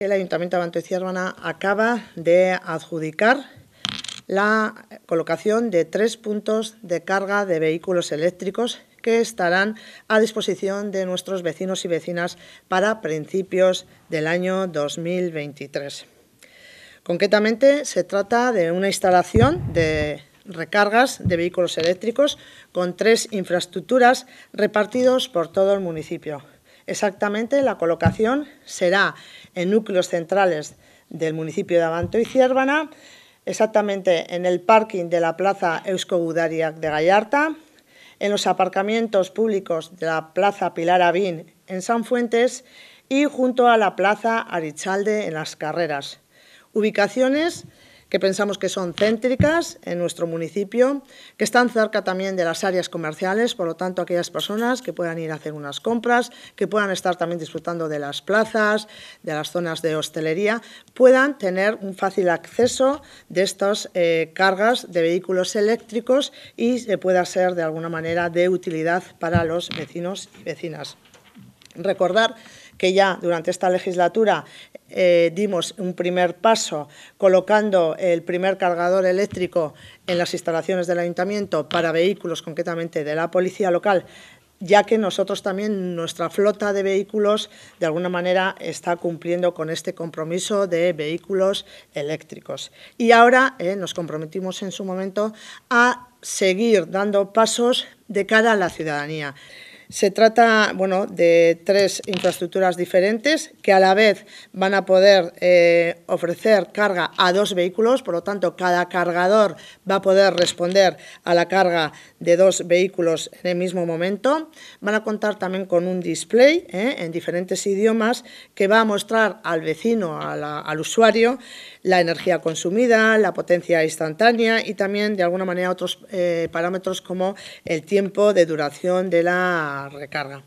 El Ayuntamiento de Ciervana acaba de adjudicar la colocación de tres puntos de carga de vehículos eléctricos que estarán a disposición de nuestros vecinos y vecinas para principios del año 2023. Concretamente, se trata de una instalación de recargas de vehículos eléctricos con tres infraestructuras repartidos por todo el municipio, Exactamente, la colocación será en núcleos centrales del municipio de Abanto y Ciervana, exactamente en el parking de la plaza Eusco-Gudariac de Gallarta, en los aparcamientos públicos de la plaza Pilar Avín en Fuentes y junto a la plaza Arichalde en Las Carreras. Ubicaciones que pensamos que son céntricas en nuestro municipio, que están cerca también de las áreas comerciales, por lo tanto aquellas personas que puedan ir a hacer unas compras, que puedan estar también disfrutando de las plazas, de las zonas de hostelería, puedan tener un fácil acceso de estas eh, cargas de vehículos eléctricos y se pueda ser de alguna manera de utilidad para los vecinos y vecinas. Recordar que ya durante esta legislatura eh, dimos un primer paso colocando el primer cargador eléctrico en las instalaciones del ayuntamiento para vehículos concretamente de la policía local, ya que nosotros también nuestra flota de vehículos de alguna manera está cumpliendo con este compromiso de vehículos eléctricos. Y ahora eh, nos comprometimos en su momento a seguir dando pasos de cara a la ciudadanía. Se trata bueno, de tres infraestructuras diferentes que a la vez van a poder eh, ofrecer carga a dos vehículos, por lo tanto cada cargador va a poder responder a la carga de dos vehículos en el mismo momento. Van a contar también con un display eh, en diferentes idiomas que va a mostrar al vecino, al usuario, la energía consumida, la potencia instantánea y también de alguna manera otros eh, parámetros como el tiempo de duración de la recarga.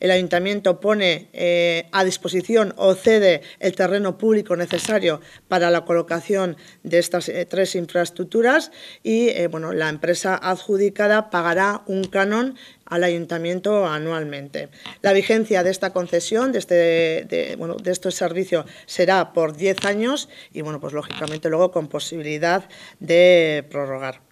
El ayuntamiento pone eh, a disposición o cede el terreno público necesario para la colocación de estas eh, tres infraestructuras y eh, bueno, la empresa adjudicada pagará un canon al ayuntamiento anualmente. La vigencia de esta concesión, de este, este servicio, será por 10 años y, bueno, pues lógicamente luego con posibilidad de prorrogar.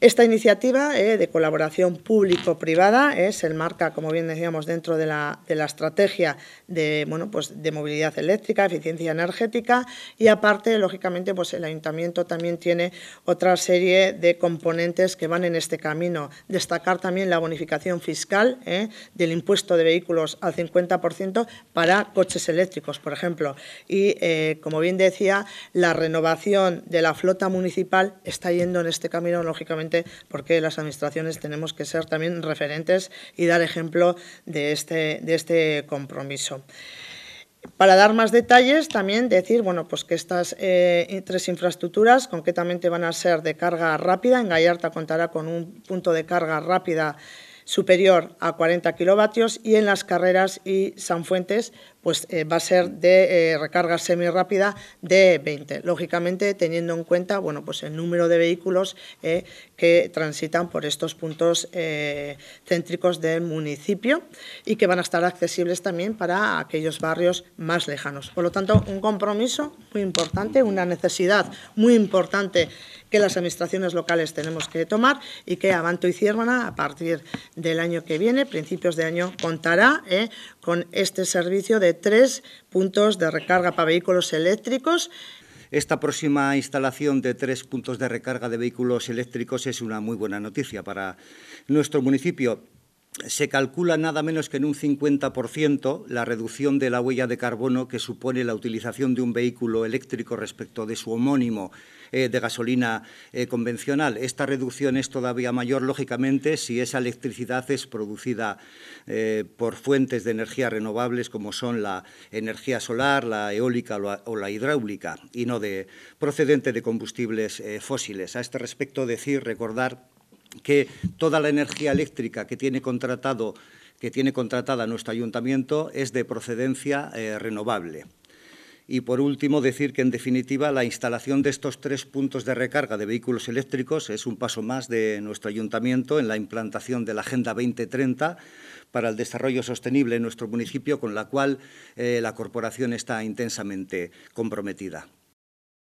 Esta iniciativa eh, de colaboración público-privada es eh, se enmarca, como bien decíamos, dentro de la, estrategia de, bueno, pues de movilidad eléctrica, eficiencia energética y aparte, lógicamente, pues el ayuntamiento también tiene otra serie de componentes que van en este camino. Destacar también la bonificación fiscal eh, del impuesto de vehículos al 50% para coches eléctricos, por ejemplo. Y, como bien decía, la renovación de la flota municipal está yendo en este camino, lógicamente, porque las administraciones tenemos que ser también referentes y dar ejemplo de este, de este compromiso. Para dar más detalles, también decir bueno, pues que estas eh, tres infraestructuras concretamente van a ser de carga rápida. En Gallarta contará con un punto de carga rápida superior a 40 kilovatios y en las carreras y Sanfuentes pues, eh, va a ser de eh, recarga semirápida de 20. Lógicamente, teniendo en cuenta bueno, pues el número de vehículos que transitan por estos puntos eh, céntricos del municipio y que van a estar accesibles también para aquellos barrios más lejanos. Por lo tanto, un compromiso muy importante, una necesidad muy importante que las administraciones locales tenemos que tomar y que Avanto y Ciervana, a partir del año que viene, principios de año, contará eh, con este servicio de tres puntos de recarga para vehículos eléctricos esta próxima instalación de tres puntos de recarga de vehículos eléctricos es una muy buena noticia para nuestro municipio se calcula nada menos que en un 50% la reducción de la huella de carbono que supone la utilización de un vehículo eléctrico respecto de su homónimo eh, de gasolina eh, convencional. Esta reducción es todavía mayor, lógicamente, si esa electricidad es producida eh, por fuentes de energía renovables como son la energía solar, la eólica o la, hidráulica y no de, procedente de combustibles fósiles. A este respecto, decir, recordar que toda la energía eléctrica que tiene contratado que tiene contratada nuestro ayuntamiento es de procedencia eh, renovable. Y por último, decir que en definitiva la instalación de estos tres puntos de recarga de vehículos eléctricos es un paso más de nuestro ayuntamiento en la implantación de la Agenda 2030 para el desarrollo sostenible en nuestro municipio, con la cual eh, la corporación está intensamente comprometida.